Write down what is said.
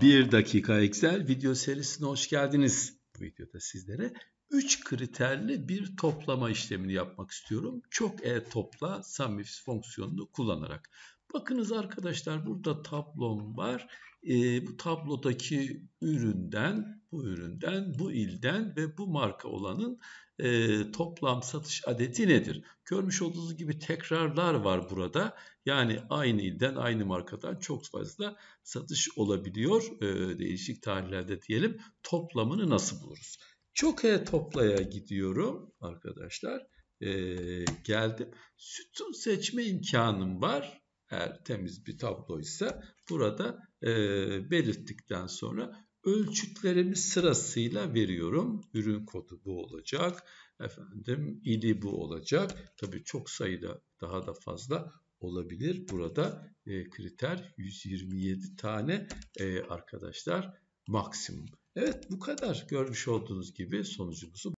1 dakika Excel video serisine hoş geldiniz. Bu videoda sizlere 3 kriterli bir toplama işlemini yapmak istiyorum. Çok e topla summifs fonksiyonunu kullanarak. Bakınız arkadaşlar burada tablom var. E, bu tablodaki üründen bu üründen, bu ilden ve bu marka olanın e, toplam satış adeti nedir? Görmüş olduğunuz gibi tekrarlar var burada. Yani aynı ilden, aynı markadan çok fazla satış olabiliyor. E, değişik tarihlerde diyelim. Toplamını nasıl buluruz? Çok e toplaya gidiyorum arkadaşlar. E, geldim. Sütun seçme imkanım var eğer temiz bir tablo ise burada e, belirttikten sonra ölçütlerimi sırasıyla veriyorum. Ürün kodu bu olacak. Efendim ili bu olacak. Tabii çok sayıda daha da fazla olabilir. Burada e, kriter 127 tane e, arkadaşlar maksimum. Evet bu kadar görmüş olduğunuz gibi sonucumuzu